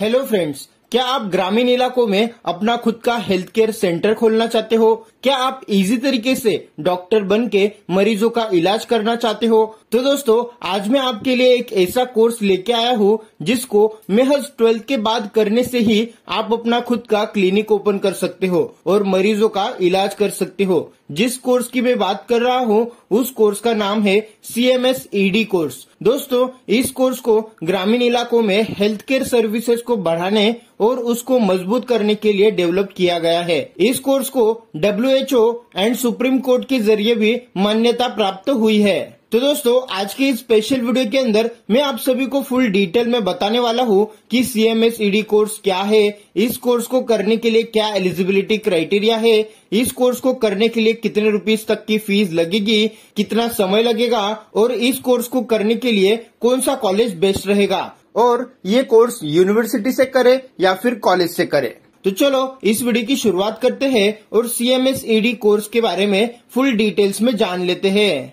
hello friends क्या आप ग्रामीण इलाकों में अपना खुद का हेल्थ केयर सेंटर खोलना चाहते हो क्या आप इजी तरीके से डॉक्टर बन के मरीजों का इलाज करना चाहते हो तो दोस्तों आज मैं आपके लिए एक ऐसा कोर्स लेके आया हूँ जिसको महज ट्वेल्थ के बाद करने से ही आप अपना खुद का क्लिनिक ओपन कर सकते हो और मरीजों का इलाज कर सकते हो जिस कोर्स की मैं बात कर रहा हूँ उस कोर्स का नाम है C M S ED course दोस्तों इस कोर्स को ग्रामीण इलाकों में हेल्थ केयर सर्विसेज को बढ़ाने और उसको मजबूत करने के लिए डेवलप किया गया है इस कोर्स को डब्ल्यू एंड सुप्रीम कोर्ट के जरिए भी मान्यता प्राप्त हुई है तो दोस्तों आज की इस स्पेशल वीडियो के अंदर मैं आप सभी को फुल डिटेल में बताने वाला हूँ कि सीएमएस ईडी कोर्स क्या है इस कोर्स को करने के लिए क्या एलिजिबिलिटी क्राइटेरिया है इस कोर्स को करने के लिए कितने रुपीज तक की फीस लगेगी कितना समय लगेगा और इस कोर्स को करने के लिए कौन सा कॉलेज बेस्ट रहेगा और ये कोर्स यूनिवर्सिटी से करे या फिर कॉलेज से करे तो चलो इस वीडियो की शुरुआत करते हैं और सीएमएस ईडी कोर्स के बारे में फुल डिटेल्स में जान लेते हैं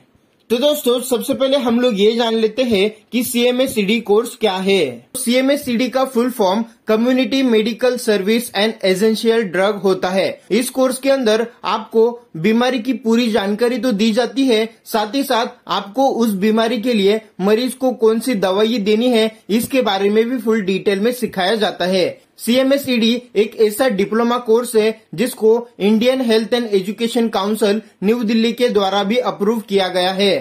तो दोस्तों सबसे पहले हम लोग ये जान लेते हैं कि सी एम कोर्स क्या है सी एम का full form community medical service and essential drug होता है इस कोर्स के अंदर आपको बीमारी की पूरी जानकारी तो दी जाती है साथ ही साथ आपको उस बीमारी के लिए मरीज को कौन सी दवाई देनी है इसके बारे में भी फुल डिटेल में सिखाया जाता है सी e एक ऐसा डिप्लोमा कोर्स है जिसको Indian health and education council new Delhi के द्वारा भी अप्रूव किया गया है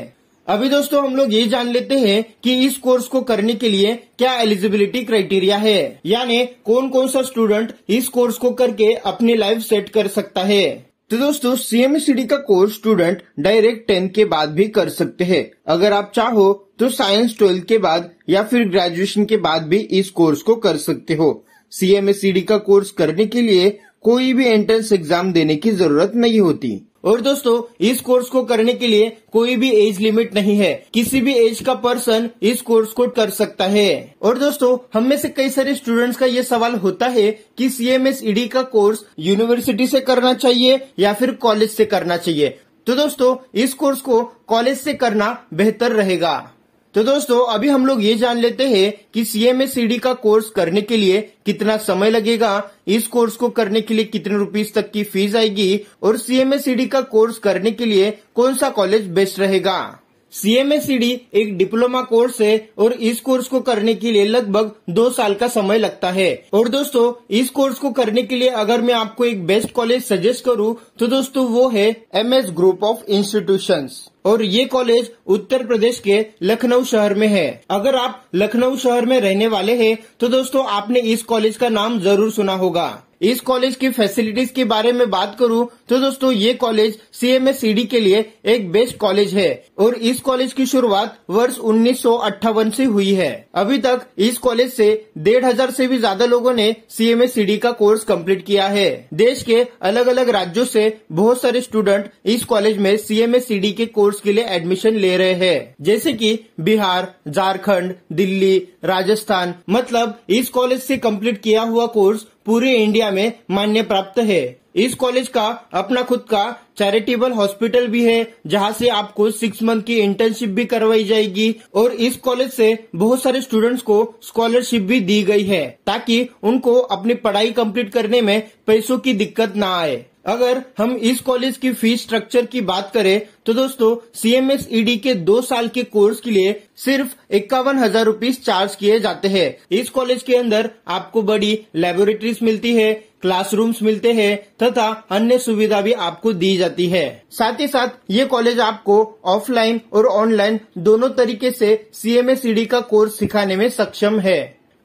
अभी दोस्तों हम लोग ये जान लेते हैं कि इस कोर्स को करने के लिए क्या एलिजिबिलिटी क्राइटेरिया है यानी कौन कौन सा स्टूडेंट इस कोर्स को करके अपनी लाइफ सेट कर सकता है तो दोस्तों सीएमसीडी का कोर्स स्टूडेंट डायरेक्ट टेंथ के बाद भी कर सकते हैं अगर आप चाहो तो साइंस ट्वेल्थ के बाद या फिर ग्रेजुएशन के बाद भी इस कोर्स को कर सकते हो सीएमएससीडी का कोर्स करने के लिए कोई भी एंट्रेंस एग्जाम देने की जरूरत नहीं होती और दोस्तों इस कोर्स को करने के लिए कोई भी एज लिमिट नहीं है किसी भी एज का पर्सन इस कोर्स को कर सकता है और दोस्तों हम में से कई सारे स्टूडेंट्स का ये सवाल होता है कि सीएमएस ईडी e का कोर्स यूनिवर्सिटी से करना चाहिए या फिर कॉलेज से करना चाहिए तो दोस्तों इस कोर्स को कॉलेज से करना बेहतर रहेगा तो दोस्तों अभी हम लोग ये जान लेते हैं कि सीएमएसईडी का कोर्स करने के लिए कितना समय लगेगा इस कोर्स को करने के लिए कितने रुपीज तक की फीस आएगी और सीएमएसईडी का कोर्स करने के लिए कौन सा कॉलेज बेस्ट रहेगा सीएमएसईडी एक डिप्लोमा कोर्स है और इस कोर्स को करने के लिए लगभग दो साल का समय लगता है और दोस्तों इस कोर्स को करने के लिए अगर मैं आपको एक बेस्ट कॉलेज सजेस्ट करूं तो दोस्तों वो है एमएस ग्रुप ऑफ इंस्टीट्यूशंस और ये कॉलेज उत्तर प्रदेश के लखनऊ शहर में है अगर आप लखनऊ शहर में रहने वाले हैं तो दोस्तों आपने इस कॉलेज का नाम जरूर सुना होगा इस कॉलेज की फैसिलिटीज के बारे में बात करूं तो दोस्तों ये कॉलेज सीएमएससीडी के लिए एक बेस्ट कॉलेज है और इस कॉलेज की शुरुआत वर्ष उन्नीस से हुई है अभी तक इस कॉलेज से डेढ़ हजार ऐसी भी ज्यादा लोगों ने सीएमएससीडी का कोर्स कंप्लीट किया है देश के अलग अलग राज्यों से बहुत सारे स्टूडेंट इस कॉलेज में सीएमएससीडी के कोर्स कोर्स के लिए एडमिशन ले रहे हैं जैसे कि बिहार झारखंड, दिल्ली राजस्थान मतलब इस कॉलेज से कंप्लीट किया हुआ कोर्स पूरे इंडिया में मान्य प्राप्त है इस कॉलेज का अपना खुद का चैरिटेबल हॉस्पिटल भी है जहां से आपको सिक्स मंथ की इंटर्नशिप भी करवाई जाएगी और इस कॉलेज से बहुत सारे स्टूडेंट्स को स्कॉलरशिप भी दी गई है ताकि उनको अपनी पढ़ाई कंप्लीट करने में पैसों की दिक्कत ना आए अगर हम इस कॉलेज की फीस स्ट्रक्चर की बात करें तो दोस्तों ई डी e के दो साल के कोर्स के लिए सिर्फ इक्यावन हजार रूपीज चार्ज किए जाते हैं इस कॉलेज के अंदर आपको बड़ी लेबोरेटरीज मिलती है क्लासरूम्स मिलते हैं तथा अन्य सुविधा भी आपको दी जाती है साथ ही साथ ये कॉलेज आपको ऑफलाइन और ऑनलाइन दोनों तरीके से सीएमएसीडी का कोर्स सिखाने में सक्षम है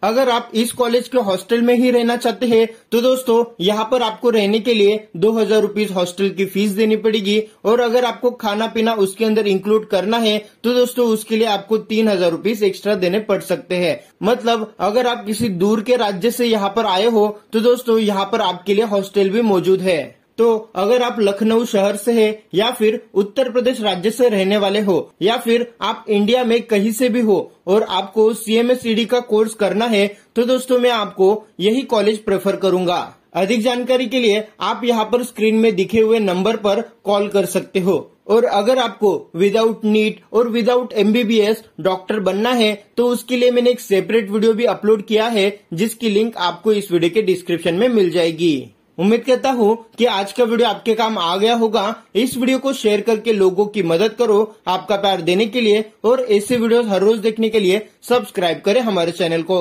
अगर आप इस कॉलेज के हॉस्टल में ही रहना चाहते हैं तो दोस्तों यहाँ पर आपको रहने के लिए दो हजार रूपीज हॉस्टल की फीस देनी पड़ेगी और अगर आपको खाना पीना उसके अंदर इंक्लूड करना है तो दोस्तों उसके लिए आपको तीन हजार रूपीज एक्स्ट्रा देने पड़ सकते हैं मतलब अगर आप किसी दूर के राज्य से यहाँ पर आए हो तो दोस्तों यहाँ पर आपके लिए हॉस्टल भी मौजूद है तो अगर आप लखनऊ शहर से हैं या फिर उत्तर प्रदेश राज्य से रहने वाले हो या फिर आप इंडिया में कहीं से भी हो और आपको सीएमएसईडी e का कोर्स करना है तो दोस्तों मैं आपको यही कॉलेज प्रेफर करूंगा अधिक जानकारी के लिए आप यहाँ पर स्क्रीन में दिखे हुए नंबर पर कॉल कर सकते हो और अगर आपको विदाउट नीट और विदाउट एमबीबीएस डॉक्टर बनना है तो उसके लिए मैंने एक सेपरेट वीडियो भी अपलोड किया है जिसकी लिंक आपको इस वीडियो के डिस्क्रिप्शन में मिल जाएगी उम्मीद करता हूँ कि आज का वीडियो आपके काम आ गया होगा इस वीडियो को शेयर करके लोगों की मदद करो आपका प्यार देने के लिए और ऐसे वीडियो हर रोज देखने के लिए सब्सक्राइब करें हमारे चैनल को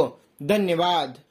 धन्यवाद